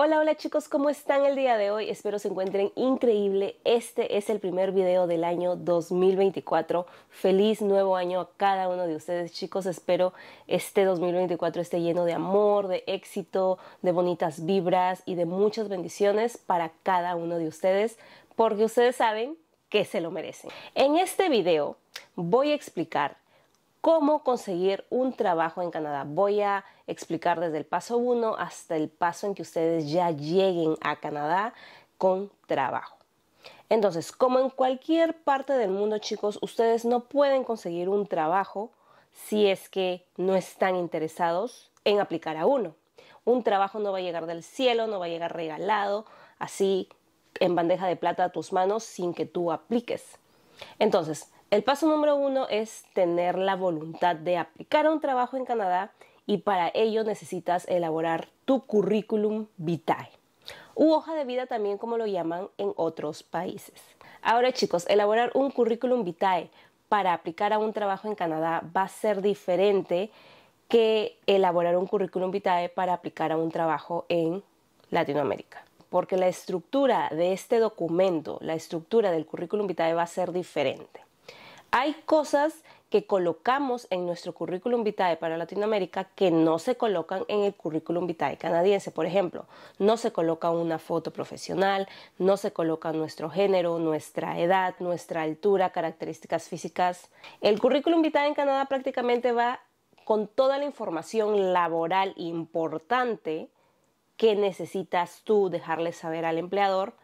Hola, hola chicos, ¿cómo están el día de hoy? Espero se encuentren increíble. Este es el primer video del año 2024. Feliz nuevo año a cada uno de ustedes chicos. Espero este 2024 esté lleno de amor, de éxito, de bonitas vibras y de muchas bendiciones para cada uno de ustedes, porque ustedes saben que se lo merecen. En este video voy a explicar cómo conseguir un trabajo en Canadá. Voy a explicar desde el paso 1 hasta el paso en que ustedes ya lleguen a Canadá con trabajo. Entonces, como en cualquier parte del mundo, chicos, ustedes no pueden conseguir un trabajo si es que no están interesados en aplicar a uno. Un trabajo no va a llegar del cielo, no va a llegar regalado, así en bandeja de plata a tus manos sin que tú apliques. Entonces, el paso número uno es tener la voluntad de aplicar a un trabajo en Canadá y para ello necesitas elaborar tu currículum vitae u hoja de vida también como lo llaman en otros países. Ahora chicos, elaborar un currículum vitae para aplicar a un trabajo en Canadá va a ser diferente que elaborar un currículum vitae para aplicar a un trabajo en Latinoamérica. Porque la estructura de este documento, la estructura del currículum vitae va a ser diferente. Hay cosas que colocamos en nuestro currículum vitae para Latinoamérica que no se colocan en el currículum vitae canadiense. Por ejemplo, no se coloca una foto profesional, no se coloca nuestro género, nuestra edad, nuestra altura, características físicas. El currículum vitae en Canadá prácticamente va con toda la información laboral importante que necesitas tú dejarle saber al empleador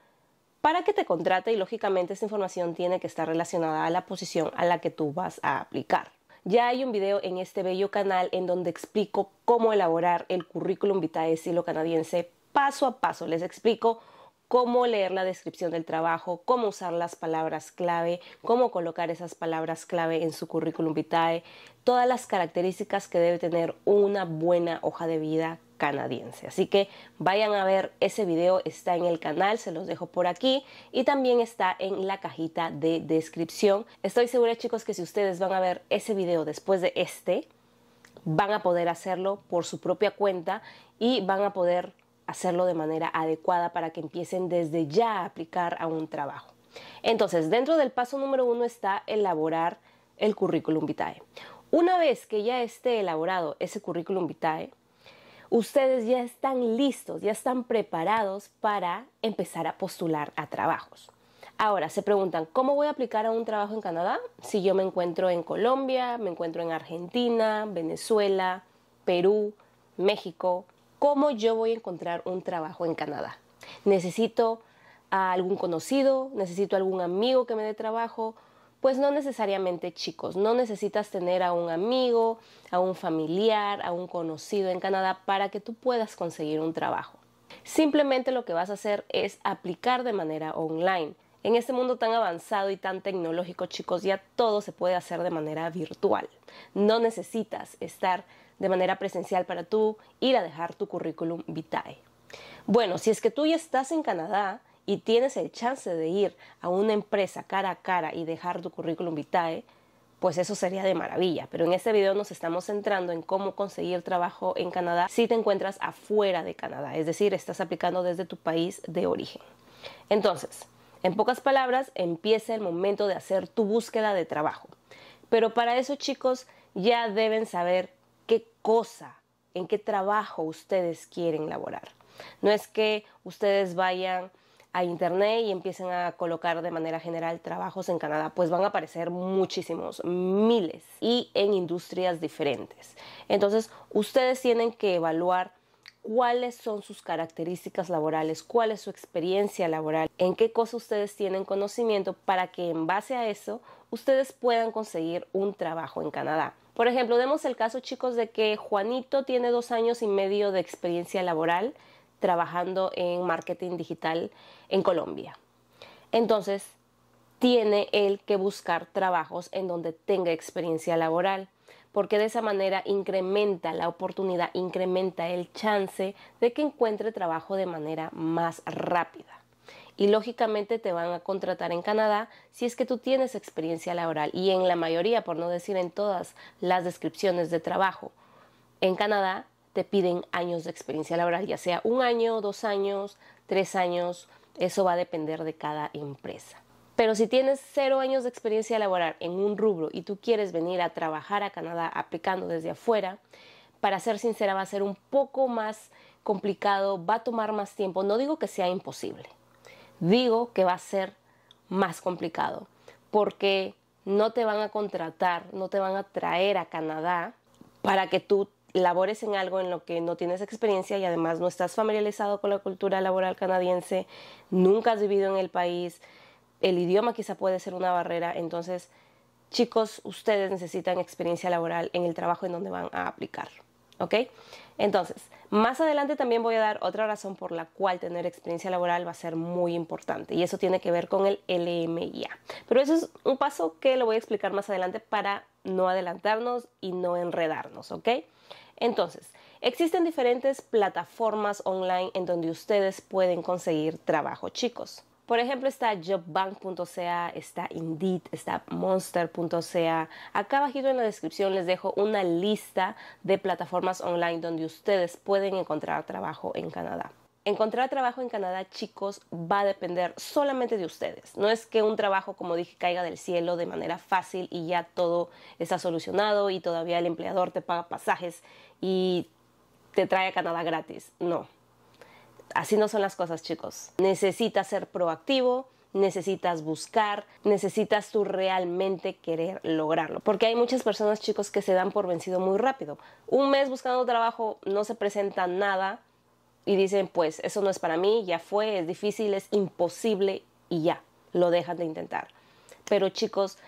para que te contrate y lógicamente esa información tiene que estar relacionada a la posición a la que tú vas a aplicar. Ya hay un video en este bello canal en donde explico cómo elaborar el currículum vitae estilo canadiense paso a paso. Les explico cómo leer la descripción del trabajo, cómo usar las palabras clave, cómo colocar esas palabras clave en su currículum vitae, todas las características que debe tener una buena hoja de vida canadiense. Así que vayan a ver ese video, está en el canal, se los dejo por aquí y también está en la cajita de descripción. Estoy segura chicos que si ustedes van a ver ese video después de este, van a poder hacerlo por su propia cuenta y van a poder hacerlo de manera adecuada para que empiecen desde ya a aplicar a un trabajo. Entonces, dentro del paso número uno está elaborar el currículum vitae. Una vez que ya esté elaborado ese currículum vitae, ustedes ya están listos, ya están preparados para empezar a postular a trabajos. Ahora, se preguntan, ¿cómo voy a aplicar a un trabajo en Canadá si yo me encuentro en Colombia, me encuentro en Argentina, Venezuela, Perú, México, ¿cómo yo voy a encontrar un trabajo en Canadá? ¿Necesito a algún conocido? ¿Necesito algún amigo que me dé trabajo? Pues no necesariamente chicos, no necesitas tener a un amigo, a un familiar, a un conocido en Canadá para que tú puedas conseguir un trabajo. Simplemente lo que vas a hacer es aplicar de manera online. En este mundo tan avanzado y tan tecnológico, chicos, ya todo se puede hacer de manera virtual. No necesitas estar de manera presencial para tú ir a dejar tu currículum vitae. Bueno, si es que tú ya estás en Canadá y tienes el chance de ir a una empresa cara a cara y dejar tu currículum vitae, pues eso sería de maravilla. Pero en este video nos estamos centrando en cómo conseguir trabajo en Canadá si te encuentras afuera de Canadá, es decir, estás aplicando desde tu país de origen. Entonces, en pocas palabras, empieza el momento de hacer tu búsqueda de trabajo. Pero para eso, chicos, ya deben saber qué cosa, en qué trabajo ustedes quieren laborar. No es que ustedes vayan a internet y empiecen a colocar de manera general trabajos en Canadá, pues van a aparecer muchísimos, miles, y en industrias diferentes. Entonces, ustedes tienen que evaluar cuáles son sus características laborales, cuál es su experiencia laboral, en qué cosa ustedes tienen conocimiento para que en base a eso ustedes puedan conseguir un trabajo en Canadá. Por ejemplo, demos el caso, chicos, de que Juanito tiene dos años y medio de experiencia laboral trabajando en marketing digital en Colombia. Entonces, tiene él que buscar trabajos en donde tenga experiencia laboral, porque de esa manera incrementa la oportunidad, incrementa el chance de que encuentre trabajo de manera más rápida y lógicamente te van a contratar en Canadá si es que tú tienes experiencia laboral y en la mayoría, por no decir en todas las descripciones de trabajo en Canadá, te piden años de experiencia laboral, ya sea un año, dos años, tres años, eso va a depender de cada empresa. Pero si tienes cero años de experiencia laboral en un rubro y tú quieres venir a trabajar a Canadá aplicando desde afuera, para ser sincera va a ser un poco más complicado, va a tomar más tiempo, no digo que sea imposible, digo que va a ser más complicado porque no te van a contratar, no te van a traer a Canadá para que tú labores en algo en lo que no tienes experiencia y además no estás familiarizado con la cultura laboral canadiense, nunca has vivido en el país, el idioma quizá puede ser una barrera, entonces chicos, ustedes necesitan experiencia laboral en el trabajo en donde van a aplicar. ¿Ok? Entonces, más adelante también voy a dar otra razón por la cual tener experiencia laboral va a ser muy importante y eso tiene que ver con el LMIA. Pero eso es un paso que lo voy a explicar más adelante para no adelantarnos y no enredarnos, ¿ok? Entonces, existen diferentes plataformas online en donde ustedes pueden conseguir trabajo, chicos. Por ejemplo, está jobbank.ca, está Indeed, está monster.ca. Acá abajito en la descripción les dejo una lista de plataformas online donde ustedes pueden encontrar trabajo en Canadá. Encontrar trabajo en Canadá, chicos, va a depender solamente de ustedes. No es que un trabajo, como dije, caiga del cielo de manera fácil y ya todo está solucionado y todavía el empleador te paga pasajes y te trae a Canadá gratis. No, Así no son las cosas, chicos. Necesitas ser proactivo, necesitas buscar, necesitas tú realmente querer lograrlo. Porque hay muchas personas, chicos, que se dan por vencido muy rápido. Un mes buscando trabajo, no se presenta nada y dicen, pues eso no es para mí, ya fue, es difícil, es imposible y ya, lo dejan de intentar. Pero chicos,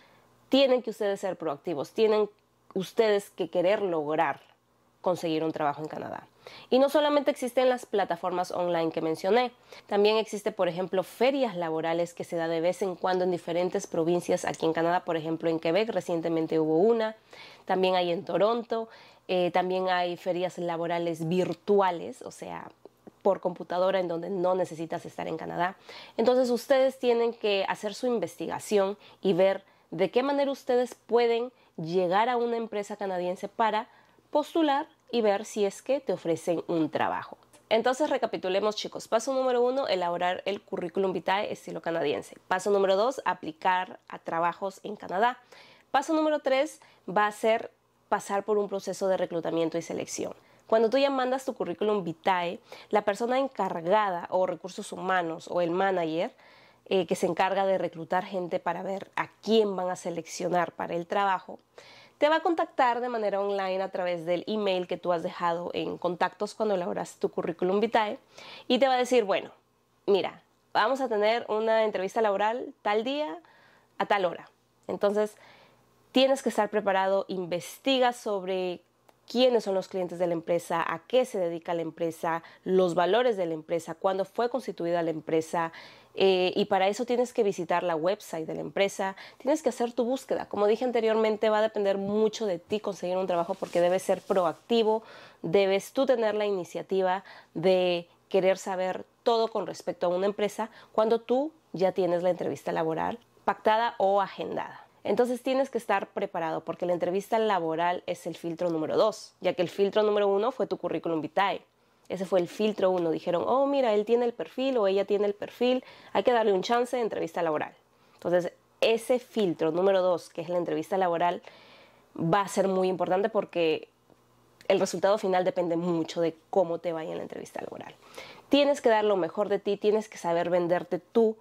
tienen que ustedes ser proactivos, tienen ustedes que querer lograrlo conseguir un trabajo en Canadá. Y no solamente existen las plataformas online que mencioné, también existe, por ejemplo, ferias laborales que se da de vez en cuando en diferentes provincias aquí en Canadá, por ejemplo, en Quebec recientemente hubo una, también hay en Toronto, eh, también hay ferias laborales virtuales, o sea, por computadora en donde no necesitas estar en Canadá. Entonces ustedes tienen que hacer su investigación y ver de qué manera ustedes pueden llegar a una empresa canadiense para postular ver si es que te ofrecen un trabajo. Entonces recapitulemos chicos. Paso número uno, elaborar el currículum vitae estilo canadiense. Paso número dos, aplicar a trabajos en Canadá. Paso número tres va a ser pasar por un proceso de reclutamiento y selección. Cuando tú ya mandas tu currículum vitae, la persona encargada o recursos humanos o el manager eh, que se encarga de reclutar gente para ver a quién van a seleccionar para el trabajo, te va a contactar de manera online a través del email que tú has dejado en contactos cuando elaboras tu currículum vitae y te va a decir, bueno, mira, vamos a tener una entrevista laboral tal día a tal hora. Entonces, tienes que estar preparado, investiga sobre quiénes son los clientes de la empresa, a qué se dedica la empresa, los valores de la empresa, cuándo fue constituida la empresa. Eh, y para eso tienes que visitar la website de la empresa, tienes que hacer tu búsqueda. Como dije anteriormente, va a depender mucho de ti conseguir un trabajo porque debes ser proactivo, debes tú tener la iniciativa de querer saber todo con respecto a una empresa cuando tú ya tienes la entrevista laboral pactada o agendada. Entonces tienes que estar preparado porque la entrevista laboral es el filtro número dos, ya que el filtro número uno fue tu currículum vitae. Ese fue el filtro uno. Dijeron, oh, mira, él tiene el perfil o ella tiene el perfil, hay que darle un chance de entrevista laboral. Entonces, ese filtro número dos, que es la entrevista laboral, va a ser muy importante porque el resultado final depende mucho de cómo te vaya en la entrevista laboral. Tienes que dar lo mejor de ti, tienes que saber venderte tú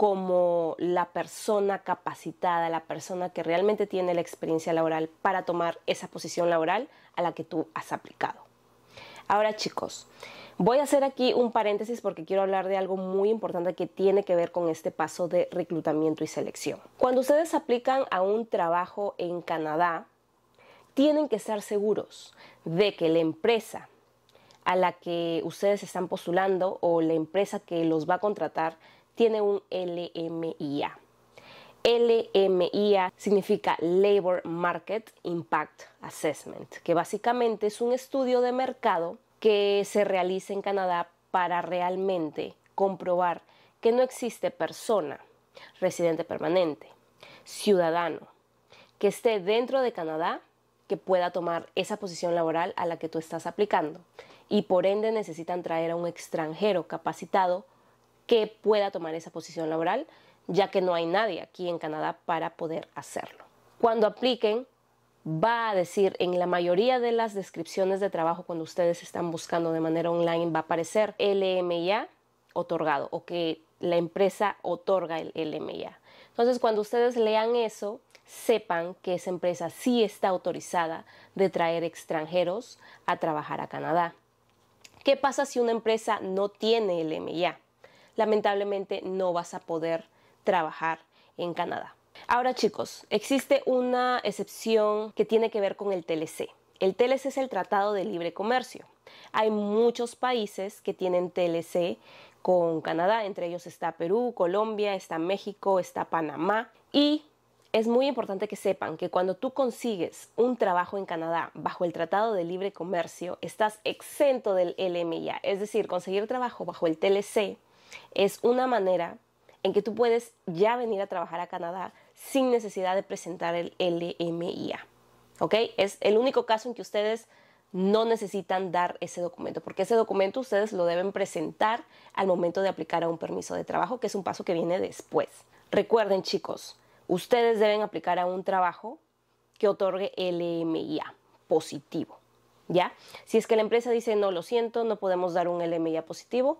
como la persona capacitada, la persona que realmente tiene la experiencia laboral para tomar esa posición laboral a la que tú has aplicado. Ahora chicos, voy a hacer aquí un paréntesis porque quiero hablar de algo muy importante que tiene que ver con este paso de reclutamiento y selección. Cuando ustedes aplican a un trabajo en Canadá, tienen que estar seguros de que la empresa a la que ustedes están postulando o la empresa que los va a contratar tiene un LMIA. LMIA significa Labor Market Impact Assessment, que básicamente es un estudio de mercado que se realiza en Canadá para realmente comprobar que no existe persona, residente permanente, ciudadano, que esté dentro de Canadá que pueda tomar esa posición laboral a la que tú estás aplicando. Y por ende necesitan traer a un extranjero capacitado que pueda tomar esa posición laboral, ya que no hay nadie aquí en Canadá para poder hacerlo. Cuando apliquen, va a decir en la mayoría de las descripciones de trabajo cuando ustedes están buscando de manera online va a aparecer LMIA otorgado o que la empresa otorga el LMIA. Entonces cuando ustedes lean eso, sepan que esa empresa sí está autorizada de traer extranjeros a trabajar a Canadá. ¿Qué pasa si una empresa no tiene LMIA? lamentablemente no vas a poder trabajar en Canadá. Ahora chicos, existe una excepción que tiene que ver con el TLC. El TLC es el Tratado de Libre Comercio. Hay muchos países que tienen TLC con Canadá, entre ellos está Perú, Colombia, está México, está Panamá y es muy importante que sepan que cuando tú consigues un trabajo en Canadá bajo el Tratado de Libre Comercio, estás exento del LMIA, es decir, conseguir trabajo bajo el TLC es una manera en que tú puedes ya venir a trabajar a Canadá sin necesidad de presentar el LMIA. ¿Ok? Es el único caso en que ustedes no necesitan dar ese documento, porque ese documento ustedes lo deben presentar al momento de aplicar a un permiso de trabajo, que es un paso que viene después. Recuerden chicos, ustedes deben aplicar a un trabajo que otorgue LMIA positivo. ¿Ya? Si es que la empresa dice, no, lo siento, no podemos dar un LMIA positivo,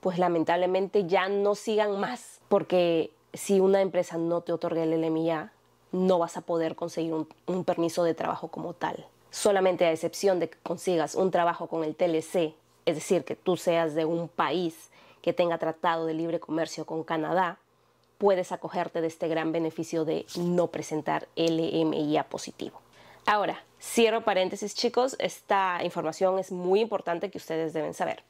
pues lamentablemente ya no sigan más, porque si una empresa no te otorga el LMIA, no vas a poder conseguir un, permiso de trabajo como tal. Solamente a excepción de que consigas un trabajo con el TLC, es decir, que tú seas de un país que tenga tratado de libre comercio con Canadá, puedes acogerte de este gran beneficio de no presentar LMIA positivo. Ahora, cierro paréntesis chicos, esta información es muy importante que ustedes deben saber.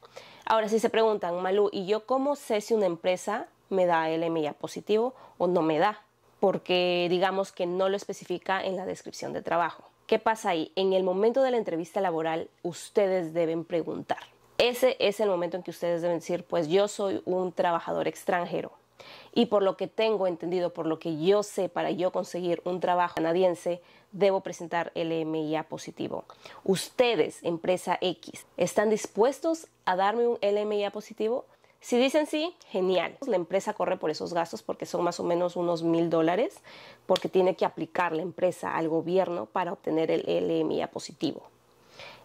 Ahora, si se preguntan, Malú, ¿y yo cómo sé si una empresa me da LMIA positivo o no me da? Porque digamos que no lo especifica en la descripción de trabajo. ¿Qué pasa ahí? En el momento de la entrevista laboral, ustedes deben preguntar. Ese es el momento en que ustedes deben decir, pues yo soy un trabajador extranjero y por lo que tengo entendido, por lo que yo sé, para yo conseguir un trabajo canadiense, debo presentar el MIA positivo. Ustedes, empresa X, ¿están dispuestos a darme un LMIA positivo? Si dicen sí, genial. La empresa corre por esos gastos porque son más o menos unos mil dólares porque tiene que aplicar la empresa al gobierno para obtener el LMIA positivo.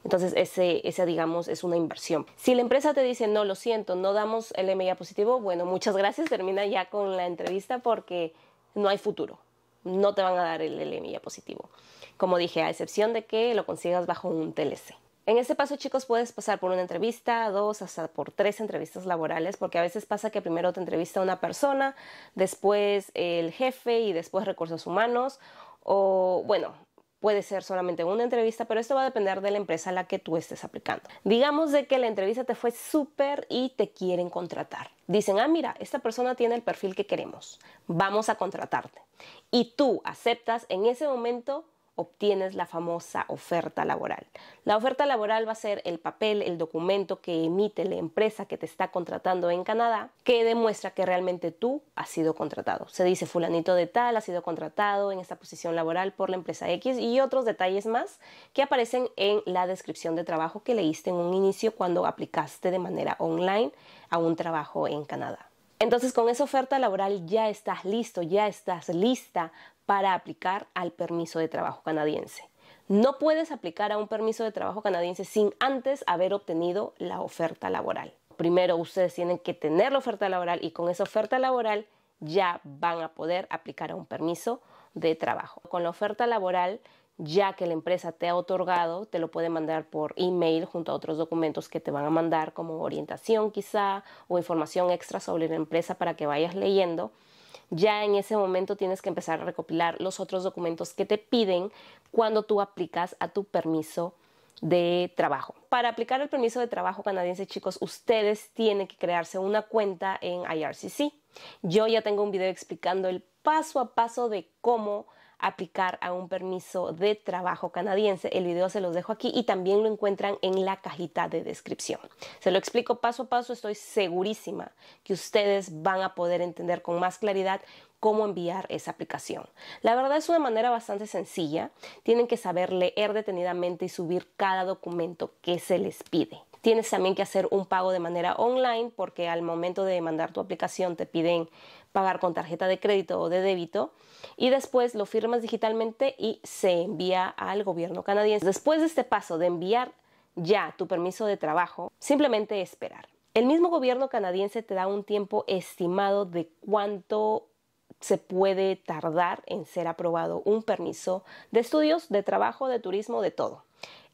Entonces, ese, esa, digamos, es una inversión. Si la empresa te dice, no, lo siento, no damos el MIA positivo, bueno, muchas gracias, termina ya con la entrevista porque no hay futuro. No te van a dar el LMIA positivo. Como dije, a excepción de que lo consigas bajo un TLC. En este paso, chicos, puedes pasar por una entrevista, dos, hasta por tres entrevistas laborales, porque a veces pasa que primero te entrevista una persona, después el jefe y después recursos humanos. O bueno, puede ser solamente una entrevista, pero esto va a depender de la empresa a la que tú estés aplicando. Digamos de que la entrevista te fue súper y te quieren contratar. Dicen, ah, mira, esta persona tiene el perfil que queremos, vamos a contratarte. Y tú aceptas en ese momento obtienes la famosa oferta laboral. La oferta laboral va a ser el papel, el documento que emite la empresa que te está contratando en Canadá, que demuestra que realmente tú has sido contratado. Se dice fulanito de tal ha sido contratado en esta posición laboral por la empresa X y otros detalles más que aparecen en la descripción de trabajo que leíste en un inicio cuando aplicaste de manera online a un trabajo en Canadá. Entonces con esa oferta laboral ya estás listo, ya estás lista para aplicar al permiso de trabajo canadiense. No puedes aplicar a un permiso de trabajo canadiense sin antes haber obtenido la oferta laboral. Primero ustedes tienen que tener la oferta laboral y con esa oferta laboral ya van a poder aplicar a un permiso de trabajo. Con la oferta laboral ya que la empresa te ha otorgado, te lo puede mandar por email junto a otros documentos que te van a mandar como orientación quizá o información extra sobre la empresa para que vayas leyendo. Ya en ese momento tienes que empezar a recopilar los otros documentos que te piden cuando tú aplicas a tu permiso de trabajo. Para aplicar el permiso de trabajo canadiense, chicos, ustedes tienen que crearse una cuenta en IRCC. Yo ya tengo un video explicando el paso a paso de cómo aplicar a un permiso de trabajo canadiense. El video se los dejo aquí y también lo encuentran en la cajita de descripción. Se lo explico paso a paso, estoy segurísima que ustedes van a poder entender con más claridad cómo enviar esa aplicación. La verdad es una manera bastante sencilla, tienen que saber leer detenidamente y subir cada documento que se les pide. Tienes también que hacer un pago de manera online porque al momento de mandar tu aplicación te piden pagar con tarjeta de crédito o de débito y después lo firmas digitalmente y se envía al gobierno canadiense. Después de este paso de enviar ya tu permiso de trabajo, simplemente esperar. El mismo gobierno canadiense te da un tiempo estimado de cuánto se puede tardar en ser aprobado un permiso de estudios, de trabajo, de turismo, de todo.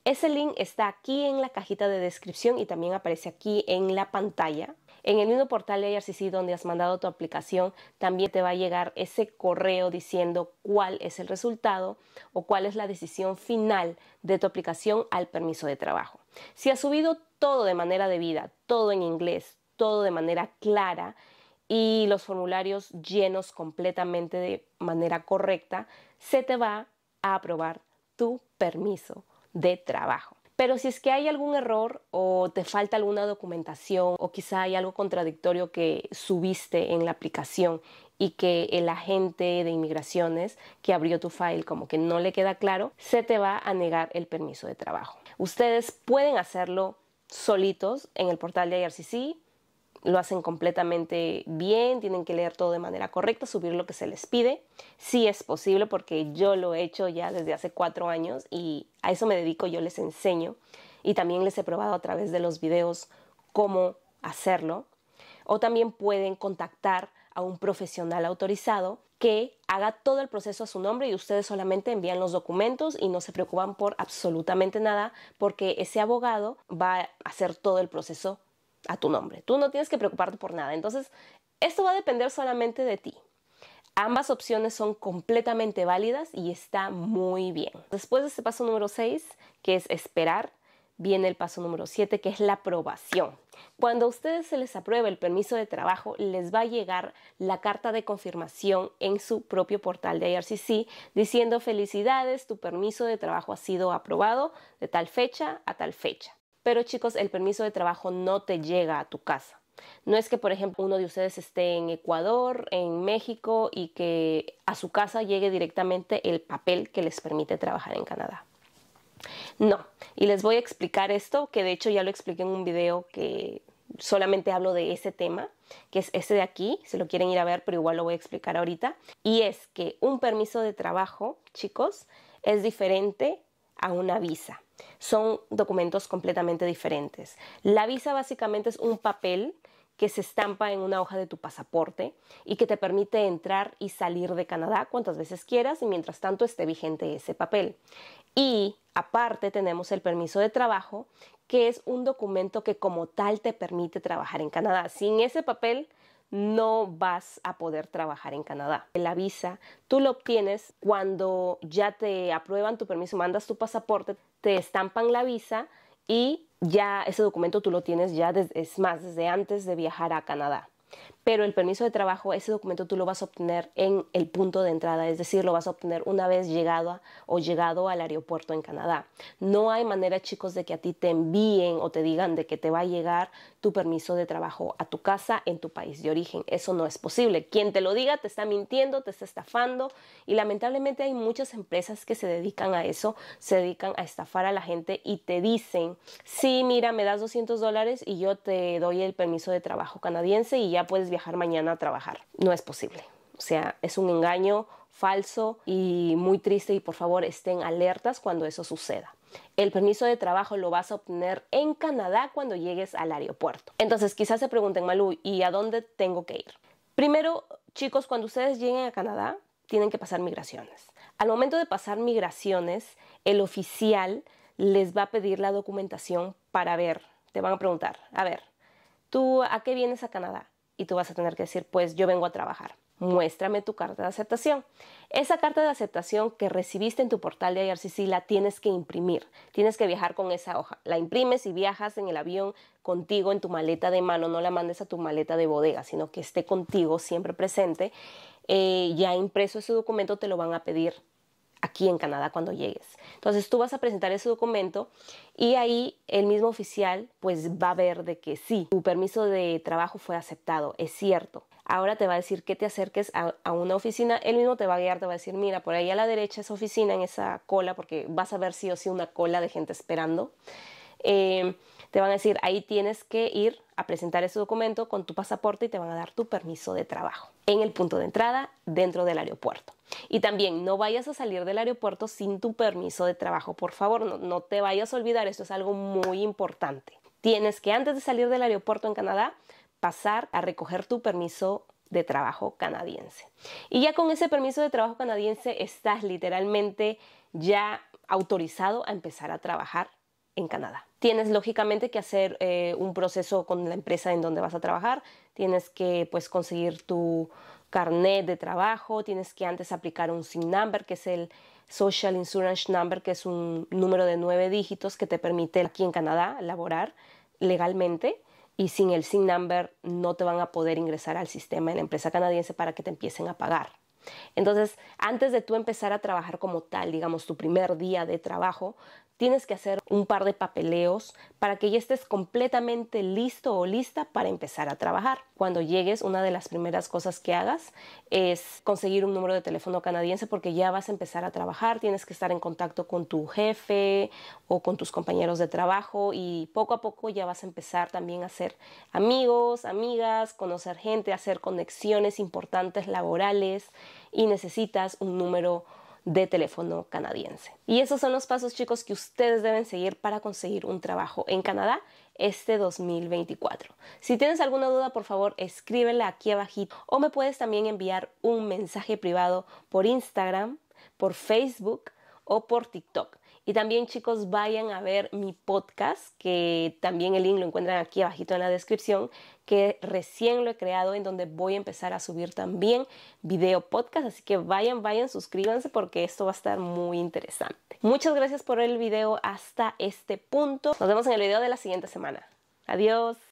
Ese link está aquí en la cajita de descripción y también aparece aquí en la pantalla. En el mismo portal de IRCC donde has mandado tu aplicación, también te va a llegar ese correo diciendo cuál es el resultado o cuál es la decisión final de tu aplicación al permiso de trabajo. Si has subido todo de manera debida, todo en inglés, todo de manera clara y los formularios llenos completamente de manera correcta, se te va a aprobar tu permiso de trabajo. Pero si es que hay algún error o te falta alguna documentación o quizá hay algo contradictorio que subiste en la aplicación y que el agente de inmigraciones que abrió tu file como que no le queda claro, se te va a negar el permiso de trabajo. Ustedes pueden hacerlo solitos en el portal de IRCC lo hacen completamente bien, tienen que leer todo de manera correcta, subir lo que se les pide. Sí es posible porque yo lo he hecho ya desde hace cuatro años y a eso me dedico, yo les enseño y también les he probado a través de los videos cómo hacerlo. O también pueden contactar a un profesional autorizado que haga todo el proceso a su nombre y ustedes solamente envían los documentos y no se preocupan por absolutamente nada porque ese abogado va a hacer todo el proceso a tu nombre. Tú no tienes que preocuparte por nada. Entonces, esto va a depender solamente de ti. Ambas opciones son completamente válidas y está muy bien. Después de este paso número 6, que es esperar, viene el paso número 7, que es la aprobación. Cuando a ustedes se les apruebe el permiso de trabajo, les va a llegar la carta de confirmación en su propio portal de IRCC diciendo felicidades, tu permiso de trabajo ha sido aprobado de tal fecha a tal fecha. Pero chicos, el permiso de trabajo no te llega a tu casa. No es que, por ejemplo, uno de ustedes esté en Ecuador, en México y que a su casa llegue directamente el papel que les permite trabajar en Canadá. No, y les voy a explicar esto, que de hecho ya lo expliqué en un video que solamente hablo de ese tema, que es ese de aquí, si lo quieren ir a ver, pero igual lo voy a explicar ahorita, y es que un permiso de trabajo, chicos, es diferente a una visa son documentos completamente diferentes. La visa básicamente es un papel que se estampa en una hoja de tu pasaporte y que te permite entrar y salir de Canadá cuantas veces quieras y mientras tanto esté vigente ese papel. Y aparte tenemos el permiso de trabajo, que es un documento que como tal te permite trabajar en Canadá. Sin ese papel no vas a poder trabajar en Canadá. La visa tú lo obtienes cuando ya te aprueban tu permiso, mandas tu pasaporte, te estampan la visa y ya ese documento tú lo tienes ya, es más, desde antes de viajar a Canadá pero el permiso de trabajo, ese documento tú lo vas a obtener en el punto de entrada, es decir, lo vas a obtener una vez llegado o llegado al aeropuerto en Canadá. No hay manera, chicos, de que a ti te envíen o te digan de que te va a llegar tu permiso de trabajo a tu casa en tu país de origen. Eso no es posible. Quien te lo diga te está mintiendo, te está estafando y lamentablemente hay muchas empresas que se dedican a eso, se dedican a estafar a la gente y te dicen, sí, mira, me das 200 dólares y yo te doy el permiso de trabajo canadiense y ya puedes viajar mañana a trabajar. No es posible. O sea, es un engaño falso y muy triste y por favor estén alertas cuando eso suceda. El permiso de trabajo lo vas a obtener en Canadá cuando llegues al aeropuerto. Entonces quizás se pregunten, Malú, ¿y a dónde tengo que ir? Primero, chicos, cuando ustedes lleguen a Canadá, tienen que pasar migraciones. Al momento de pasar migraciones, el oficial les va a pedir la documentación para ver, te van a preguntar, a ver, ¿tú a qué vienes a Canadá? y tú vas a tener que decir, pues yo vengo a trabajar. Muéstrame tu carta de aceptación. Esa carta de aceptación que recibiste en tu portal de IRCC la tienes que imprimir. Tienes que viajar con esa hoja. La imprimes y viajas en el avión contigo en tu maleta de mano. No la mandes a tu maleta de bodega, sino que esté contigo siempre presente. Eh, ya impreso ese documento te lo van a pedir aquí en Canadá cuando llegues. Entonces tú vas a presentar ese documento y ahí el mismo oficial pues va a ver de que sí, tu permiso de trabajo fue aceptado, es cierto. Ahora te va a decir que te acerques a, una oficina, él mismo te va a guiar, te va a decir, mira, por ahí a la derecha esa oficina, en esa cola, porque vas a ver sí o sí una cola de gente esperando. Em, te van a decir, ahí tienes que ir a presentar ese documento con tu pasaporte y te van a dar tu permiso de trabajo en el punto de entrada dentro del aeropuerto. Y también no vayas a salir del aeropuerto sin tu permiso de trabajo, por favor, no te vayas a olvidar, esto es algo muy importante. Tienes que antes de salir del aeropuerto en Canadá pasar a recoger tu permiso de trabajo canadiense. Y ya con ese permiso de trabajo canadiense estás literalmente ya autorizado a empezar a trabajar en Canadá tienes lógicamente que hacer eh, un proceso con la empresa en donde vas a trabajar, tienes que pues conseguir tu carnet de trabajo, tienes que antes aplicar un SIN number, que es el Social Insurance Number, que es un número de nueve dígitos que te permite aquí en Canadá laborar legalmente y sin el SIN number no te van a poder ingresar al sistema de la empresa canadiense para que te empiecen a pagar. Entonces, antes de tú empezar a trabajar como tal, digamos, tu primer día de trabajo, tienes que hacer un par de papeleos para que ya estés completamente listo o lista para empezar a trabajar. Cuando llegues, una de las primeras cosas que hagas es conseguir un número de teléfono canadiense porque ya vas a empezar a trabajar, tienes que estar en contacto con tu jefe o con tus compañeros de trabajo y poco a poco ya vas a empezar también a hacer amigos, amigas, conocer gente, hacer conexiones importantes laborales y necesitas un número de teléfono canadiense. Y esos son los pasos chicos que ustedes deben seguir para conseguir un trabajo en Canadá este 2024. Si tienes alguna duda, por favor, escríbela aquí abajito o me puedes también enviar un mensaje privado por Instagram, por Facebook o por TikTok. Y también chicos, vayan a ver mi podcast, que también el link lo encuentran aquí abajito en la descripción, que recién lo he creado en donde voy a empezar a subir también video podcast. Así que vayan, vayan, suscríbanse porque esto va a estar muy interesante. Muchas gracias por el video hasta este punto. Nos vemos en el video de la siguiente semana. Adiós.